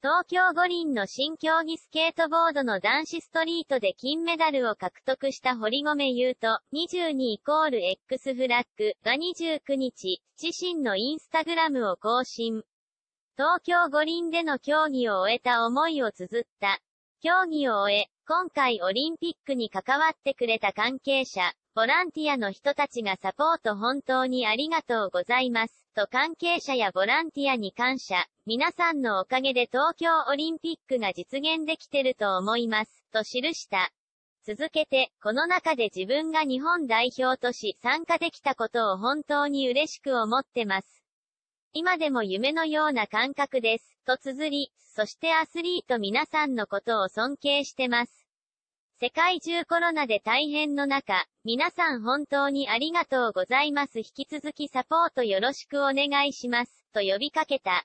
東京五輪の新競技スケートボードの男子ストリートで金メダルを獲得した堀米優斗、22イコール X フラッグが29日、自身のインスタグラムを更新。東京五輪での競技を終えた思いを綴った。競技を終え、今回オリンピックに関わってくれた関係者、ボランティアの人たちがサポート本当にありがとうございます。と関係者やボランティアに感謝。皆さんのおかげで東京オリンピックが実現できてると思います。と記した。続けて、この中で自分が日本代表とし参加できたことを本当に嬉しく思ってます。今でも夢のような感覚です。と綴り、そしてアスリート皆さんのことを尊敬してます。世界中コロナで大変の中、皆さん本当にありがとうございます。引き続きサポートよろしくお願いします。と呼びかけた。